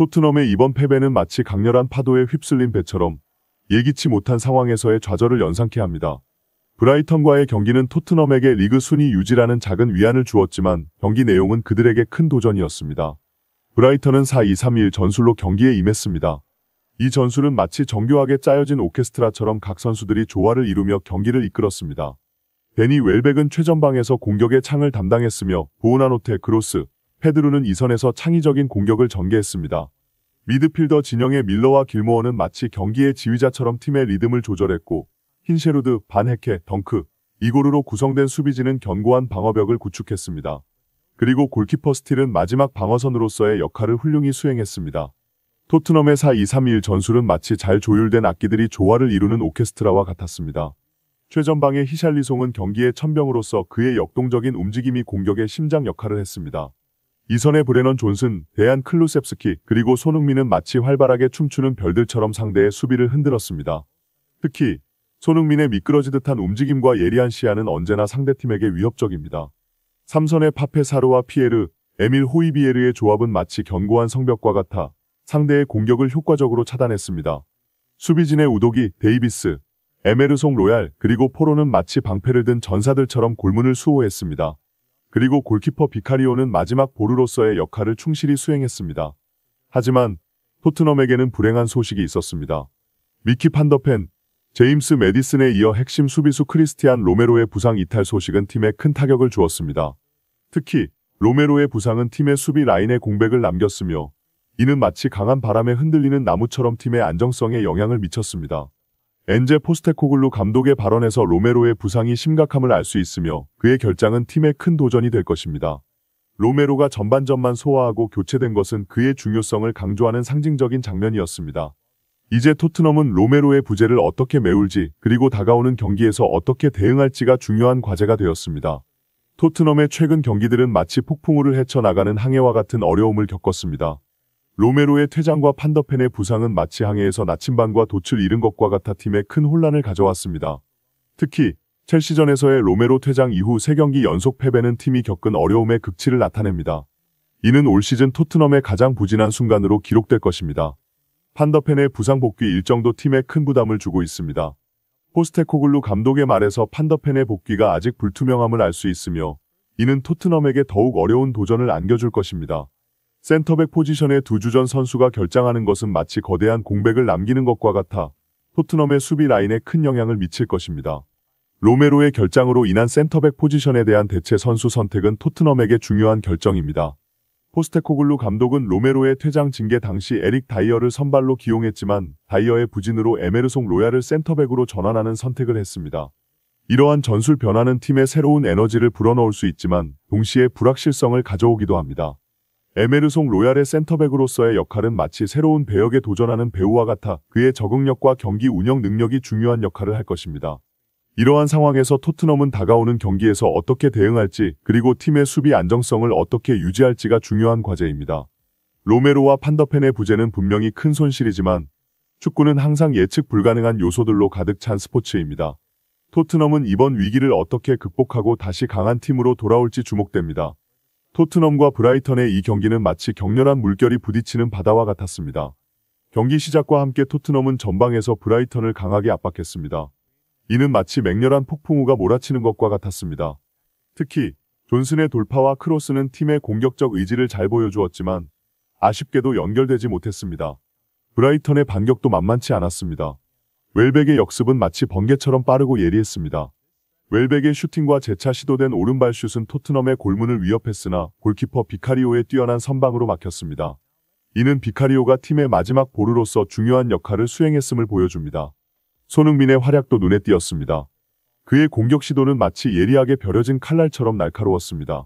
토트넘의 이번 패배는 마치 강렬한 파도에 휩쓸린 배처럼 예기치 못한 상황에서의 좌절을 연상케 합니다. 브라이턴과의 경기는 토트넘에게 리그 순위 유지라는 작은 위안을 주었지만 경기 내용은 그들에게 큰 도전이었습니다. 브라이턴은 4-2-3-1 전술로 경기에 임했습니다. 이 전술은 마치 정교하게 짜여진 오케스트라처럼 각 선수들이 조화를 이루며 경기를 이끌었습니다. 데니 웰백은 최전방에서 공격의 창을 담당했으며 보우나노테, 그로스, 페드루는 이선에서 창의적인 공격을 전개했습니다. 미드필더 진영의 밀러와 길모어는 마치 경기의 지휘자처럼 팀의 리듬을 조절했고 힌쉐루드 반헤케, 덩크, 이고르로 구성된 수비진은 견고한 방어벽을 구축했습니다. 그리고 골키퍼 스틸은 마지막 방어선으로서의 역할을 훌륭히 수행했습니다. 토트넘의 4-2-3-1 전술은 마치 잘 조율된 악기들이 조화를 이루는 오케스트라와 같았습니다. 최전방의 히샬리송은 경기의 천병으로서 그의 역동적인 움직임이 공격의 심장 역할을 했습니다. 이선의 브레넌 존슨, 대한 클루셉스키, 그리고 손흥민은 마치 활발하게 춤추는 별들처럼 상대의 수비를 흔들었습니다. 특히 손흥민의 미끄러지듯한 움직임과 예리한 시야는 언제나 상대팀에게 위협적입니다. 삼선의 파페사르와 피에르, 에밀 호이비에르의 조합은 마치 견고한 성벽과 같아 상대의 공격을 효과적으로 차단했습니다. 수비진의 우독이 데이비스, 에메르송 로얄 그리고 포로는 마치 방패를 든 전사들처럼 골문을 수호했습니다. 그리고 골키퍼 비카리오는 마지막 보루로서의 역할을 충실히 수행했습니다. 하지만 토트넘에게는 불행한 소식이 있었습니다. 미키 판더펜, 제임스 메디슨에 이어 핵심 수비수 크리스티안 로메로의 부상 이탈 소식은 팀에 큰 타격을 주었습니다. 특히 로메로의 부상은 팀의 수비 라인에 공백을 남겼으며 이는 마치 강한 바람에 흔들리는 나무처럼 팀의 안정성에 영향을 미쳤습니다. 엔제 포스테코글루 감독의 발언에서 로메로의 부상이 심각함을 알 수 있으며 그의 결장은 팀의 큰 도전이 될 것입니다. 로메로가 전반전만 소화하고 교체된 것은 그의 중요성을 강조하는 상징적인 장면이었습니다. 이제 토트넘은 로메로의 부재를 어떻게 메울지 그리고 다가오는 경기에서 어떻게 대응할지가 중요한 과제가 되었습니다. 토트넘의 최근 경기들은 마치 폭풍우를 헤쳐나가는 항해와 같은 어려움을 겪었습니다. 로메로의 퇴장과 판더펜의 부상은 마치 항해에서 나침반과 돛을 잃은 것과 같아 팀에 큰 혼란을 가져왔습니다. 특히 첼시전에서의 로메로 퇴장 이후 3경기 연속 패배는 팀이 겪은 어려움의 극치를 나타냅니다. 이는 올 시즌 토트넘의 가장 부진한 순간으로 기록될 것입니다. 판더펜의 부상 복귀 일정도 팀에 큰 부담을 주고 있습니다. 포스테코글루 감독의 말에서 판더펜의 복귀가 아직 불투명함을 알 수 있으며 이는 토트넘에게 더욱 어려운 도전을 안겨줄 것입니다. 센터백 포지션의두 주전 선수가 결장하는 것은 마치 거대한 공백을 남기는 것과 같아 토트넘의 수비 라인에 큰 영향을 미칠 것입니다. 로메로의 결장으로 인한 센터백 포지션에 대한 대체 선수 선택은 토트넘에게 중요한 결정입니다. 포스테코글루 감독은 로메로의 퇴장 징계 당시 에릭 다이어를 선발로 기용했지만 다이어의 부진으로 에메르송 로야를 센터백으로 전환하는 선택을 했습니다. 이러한 전술 변화는 팀에 새로운 에너지를 불어넣을 수 있지만 동시에 불확실성을 가져오기도 합니다. 에메르송 로얄의 센터백으로서의 역할은 마치 새로운 배역에 도전하는 배우와 같아 그의 적응력과 경기 운영 능력이 중요한 역할을 할 것입니다. 이러한 상황에서 토트넘은 다가오는 경기에서 어떻게 대응할지 그리고 팀의 수비 안정성을 어떻게 유지할지가 중요한 과제입니다. 로메로와 판더펜의 부재는 분명히 큰 손실이지만 축구는 항상 예측 불가능한 요소들로 가득 찬 스포츠입니다. 토트넘은 이번 위기를 어떻게 극복하고 다시 강한 팀으로 돌아올지 주목됩니다. 토트넘과 브라이턴의 이 경기는 마치 격렬한 물결이 부딪히는 바다와 같았습니다. 경기 시작과 함께 토트넘은 전방에서 브라이턴을 강하게 압박했습니다. 이는 마치 맹렬한 폭풍우가 몰아치는 것과 같았습니다. 특히 존슨의 돌파와 크로스는 팀의 공격적 의지를 잘 보여주었지만 아쉽게도 연결되지 못했습니다. 브라이턴의 반격도 만만치 않았습니다. 웰백의 역습은 마치 번개처럼 빠르고 예리했습니다. 웰백의 슈팅과 재차 시도된 오른발 슛은 토트넘의 골문을 위협했으나 골키퍼 비카리오의 뛰어난 선방으로 막혔습니다. 이는 비카리오가 팀의 마지막 보루로서 중요한 역할을 수행했음을 보여줍니다. 손흥민의 활약도 눈에 띄었습니다. 그의 공격 시도는 마치 예리하게 벼려진 칼날처럼 날카로웠습니다.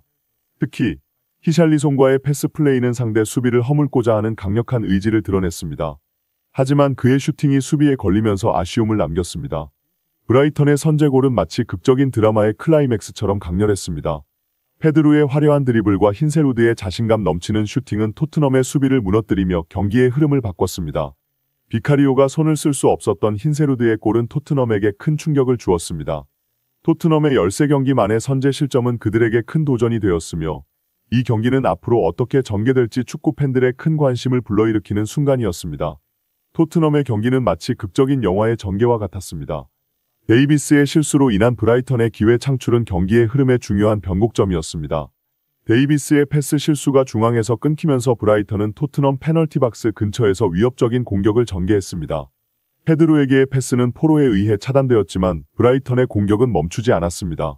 특히 히샬리송과의 패스 플레이는 상대 수비를 허물고자 하는 강력한 의지를 드러냈습니다. 하지만 그의 슈팅이 수비에 걸리면서 아쉬움을 남겼습니다. 브라이턴의 선제골은 마치 극적인 드라마의 클라이맥스처럼 강렬했습니다. 페드루의 화려한 드리블과 흰세루드의 자신감 넘치는 슈팅은 토트넘의 수비를 무너뜨리며 경기의 흐름을 바꿨습니다. 비카리오가 손을 쓸 수 없었던 흰세루드의 골은 토트넘에게 큰 충격을 주었습니다. 토트넘의 13경기 만에 선제 실점은 그들에게 큰 도전이 되었으며 이 경기는 앞으로 어떻게 전개될지 축구 팬들의 큰 관심을 불러일으키는 순간이었습니다. 토트넘의 경기는 마치 극적인 영화의 전개와 같았습니다. 데이비스의 실수로 인한 브라이턴의 기회 창출은 경기의 흐름의 중요한 변곡점이었습니다. 데이비스의 패스 실수가 중앙에서 끊기면서 브라이턴은 토트넘 페널티박스 근처에서 위협적인 공격을 전개했습니다. 페드루에게의 패스는 포로에 의해 차단되었지만 브라이턴의 공격은 멈추지 않았습니다.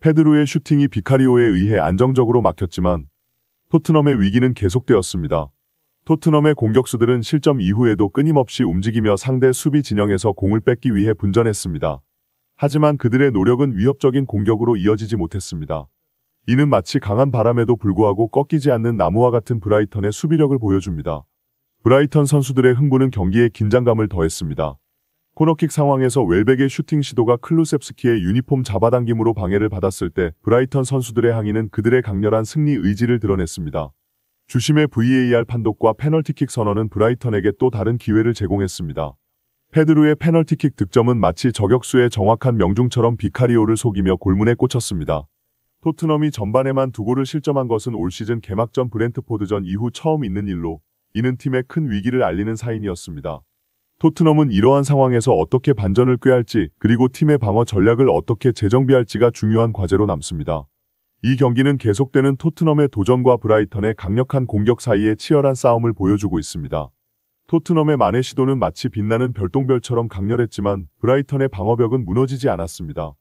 페드루의 슈팅이 비카리오에 의해 안정적으로 막혔지만 토트넘의 위기는 계속되었습니다. 토트넘의 공격수들은 실점 이후에도 끊임없이 움직이며 상대 수비 진영에서 공을 뺏기 위해 분전했습니다. 하지만 그들의 노력은 위협적인 공격으로 이어지지 못했습니다. 이는 마치 강한 바람에도 불구하고 꺾이지 않는 나무와 같은 브라이턴의 수비력을 보여줍니다. 브라이턴 선수들의 흥분은 경기에 긴장감을 더했습니다. 코너킥 상황에서 웰백의 슈팅 시도가 클루셉스키의 유니폼 잡아당김으로 방해를 받았을 때 브라이턴 선수들의 항의는 그들의 강렬한 승리 의지를 드러냈습니다. 주심의 VAR 판독과 페널티킥 선언은 브라이턴에게 또 다른 기회를 제공했습니다. 페드루의 페널티킥 득점은 마치 저격수의 정확한 명중처럼 비카리오를 속이며 골문에 꽂혔습니다. 토트넘이 전반에만 두 골을 실점한 것은 올 시즌 개막전 브랜트포드전 이후 처음 있는 일로 이는 팀의 큰 위기를 알리는 사인이었습니다. 토트넘은 이러한 상황에서 어떻게 반전을 꾀할지 그리고 팀의 방어 전략을 어떻게 재정비할지가 중요한 과제로 남습니다. 이 경기는 계속되는 토트넘의 도전과 브라이턴의 강력한 공격 사이에 치열한 싸움을 보여주고 있습니다. 토트넘의 만의 시도는 마치 빛나는 별똥별처럼 강렬했지만 브라이턴의 방어벽은 무너지지 않았습니다.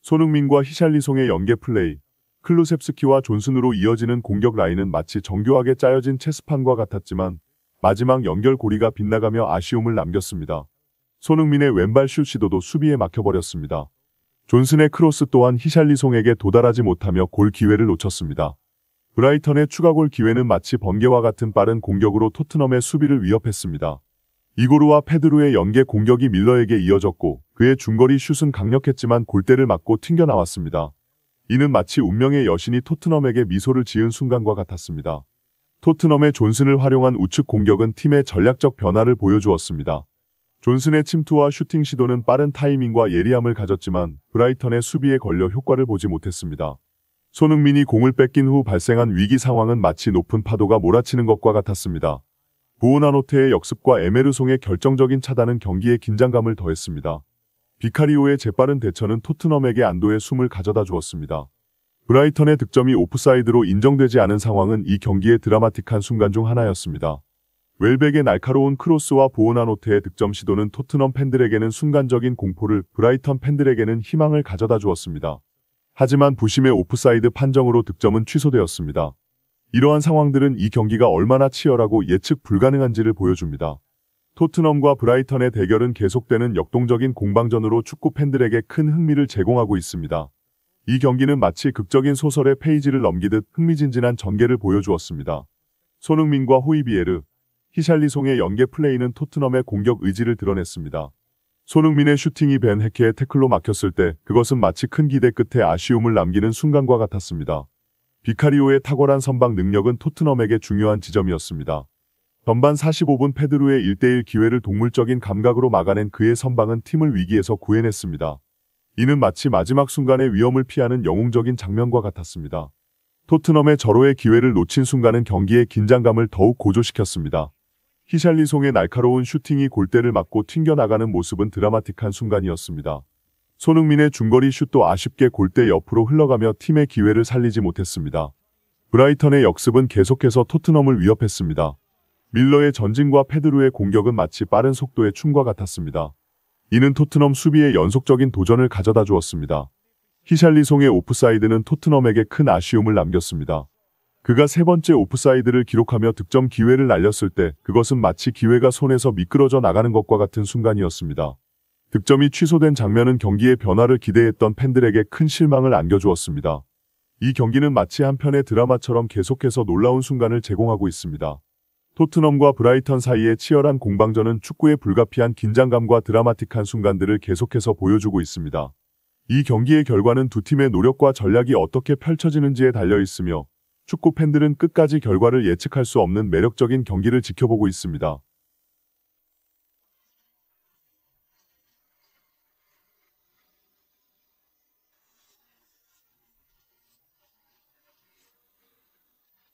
손흥민과 히샬리송의 연계 플레이, 클루셉스키와 존슨으로 이어지는 공격 라인은 마치 정교하게 짜여진 체스판과 같았지만 마지막 연결고리가 빗나가며 아쉬움을 남겼습니다. 손흥민의 왼발 슛 시도도 수비에 막혀버렸습니다. 존슨의 크로스 또한 히샬리송에게 도달하지 못하며 골 기회를 놓쳤습니다. 브라이턴의 추가골 기회는 마치 번개와 같은 빠른 공격으로 토트넘의 수비를 위협했습니다. 이고르와 페드루의 연계 공격이 밀러에게 이어졌고 그의 중거리 슛은 강력했지만 골대를 맞고 튕겨나왔습니다. 이는 마치 운명의 여신이 토트넘에게 미소를 지은 순간과 같았습니다. 토트넘의 존슨을 활용한 우측 공격은 팀의 전략적 변화를 보여주었습니다. 존슨의 침투와 슈팅 시도는 빠른 타이밍과 예리함을 가졌지만 브라이턴의 수비에 걸려 효과를 보지 못했습니다. 손흥민이 공을 뺏긴 후 발생한 위기 상황은 마치 높은 파도가 몰아치는 것과 같았습니다. 부오나노테의 역습과 에메르송의 결정적인 차단은 경기의 긴장감을 더했습니다. 비카리오의 재빠른 대처는 토트넘에게 안도의 숨을 가져다 주었습니다. 브라이턴의 득점이 오프사이드로 인정되지 않은 상황은 이 경기의 드라마틱한 순간 중 하나였습니다. 웰백의 날카로운 크로스와 보호나노트의 득점 시도는 토트넘 팬들에게는 순간적인 공포를 브라이턴 팬들에게는 희망을 가져다 주었습니다. 하지만 부심의 오프사이드 판정으로 득점은 취소되었습니다. 이러한 상황들은 이 경기가 얼마나 치열하고 예측 불가능한지를 보여줍니다. 토트넘과 브라이턴의 대결은 계속되는 역동적인 공방전으로 축구 팬들에게 큰 흥미를 제공하고 있습니다. 이 경기는 마치 극적인 소설의 페이지를 넘기듯 흥미진진한 전개를 보여주었습니다. 손흥민과 호이비에르, 히샬리송의 연계 플레이는 토트넘의 공격 의지를 드러냈습니다. 손흥민의 슈팅이 벤헤케의 태클로 막혔을 때 그것은 마치 큰 기대 끝에 아쉬움을 남기는 순간과 같았습니다. 비카리오의 탁월한 선방 능력은 토트넘에게 중요한 지점이었습니다. 전반 45분 페드루의 1대1 기회를 동물적인 감각으로 막아낸 그의 선방은 팀을 위기에서 구해냈습니다. 이는 마치 마지막 순간의 위험을 피하는 영웅적인 장면과 같았습니다. 토트넘의 절호의 기회를 놓친 순간은 경기의 긴장감을 더욱 고조시켰습니다. 히샬리송의 날카로운 슈팅이 골대를 맞고 튕겨나가는 모습은 드라마틱한 순간이었습니다. 손흥민의 중거리 슛도 아쉽게 골대 옆으로 흘러가며 팀의 기회를 살리지 못했습니다. 브라이턴의 역습은 계속해서 토트넘을 위협했습니다. 밀러의 전진과 페드루의 공격은 마치 빠른 속도의 춤과 같았습니다. 이는 토트넘 수비의 연속적인 도전을 가져다 주었습니다. 히샬리송의 오프사이드는 토트넘에게 큰 아쉬움을 남겼습니다. 그가 세 번째 오프사이드를 기록하며 득점 기회를 날렸을 때 그것은 마치 기회가 손에서 미끄러져 나가는 것과 같은 순간이었습니다. 득점이 취소된 장면은 경기의 변화를 기대했던 팬들에게 큰 실망을 안겨주었습니다. 이 경기는 마치 한편의 드라마처럼 계속해서 놀라운 순간을 제공하고 있습니다. 토트넘과 브라이턴 사이의 치열한 공방전은 축구에 불가피한 긴장감과 드라마틱한 순간들을 계속해서 보여주고 있습니다. 이 경기의 결과는 두 팀의 노력과 전략이 어떻게 펼쳐지는지에 달려 있으며 축구 팬들은 끝까지 결과를 예측할 수 없는 매력적인 경기를 지켜보고 있습니다.